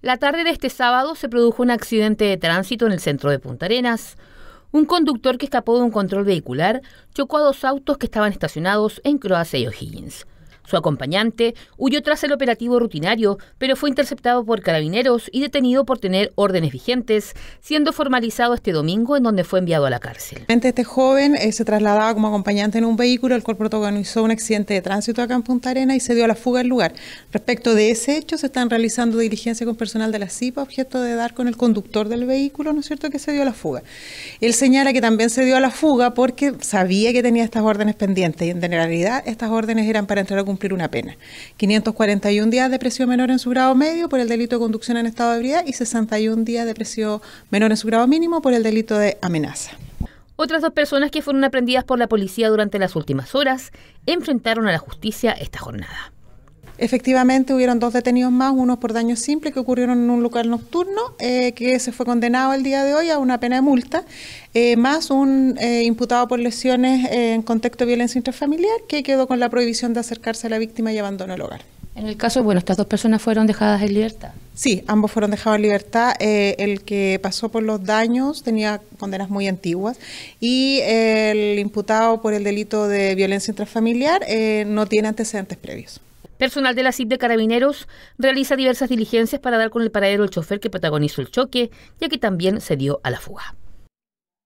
La tarde de este sábado se produjo un accidente de tránsito en el centro de Punta Arenas. Un conductor que escapó de un control vehicular chocó a dos autos que estaban estacionados en Croacia y O'Higgins. Su acompañante huyó tras el operativo rutinario, pero fue interceptado por carabineros y detenido por tener órdenes vigentes, siendo formalizado este domingo en donde fue enviado a la cárcel. Este joven eh, se trasladaba como acompañante en un vehículo, el cual protagonizó un accidente de tránsito acá en Punta Arena y se dio a la fuga del lugar. Respecto de ese hecho, se están realizando diligencias con personal de la CIPA, objeto de dar con el conductor del vehículo, ¿no es cierto?, que se dio a la fuga. Él señala que también se dio a la fuga porque sabía que tenía estas órdenes pendientes y en generalidad estas órdenes eran para entrar a cumplir una pena. 541 días de presión menor en su grado medio por el delito de conducción en estado de ebriedad y 61 días de presión menor en su grado mínimo por el delito de amenaza. Otras dos personas que fueron aprendidas por la policía durante las últimas horas enfrentaron a la justicia esta jornada. Efectivamente, hubieron dos detenidos más, uno por daños simples que ocurrieron en un lugar nocturno, eh, que se fue condenado el día de hoy a una pena de multa, eh, más un eh, imputado por lesiones en contexto de violencia intrafamiliar, que quedó con la prohibición de acercarse a la víctima y abandono el hogar. En el caso, bueno, estas dos personas fueron dejadas en libertad. Sí, ambos fueron dejados en libertad. el que pasó por los daños tenía condenas muy antiguas y el imputado por el delito de violencia intrafamiliar no tiene antecedentes previos. Personal de la CID de Carabineros realiza diversas diligencias para dar con el paradero del chofer que protagonizó el choque, ya que también se dio a la fuga.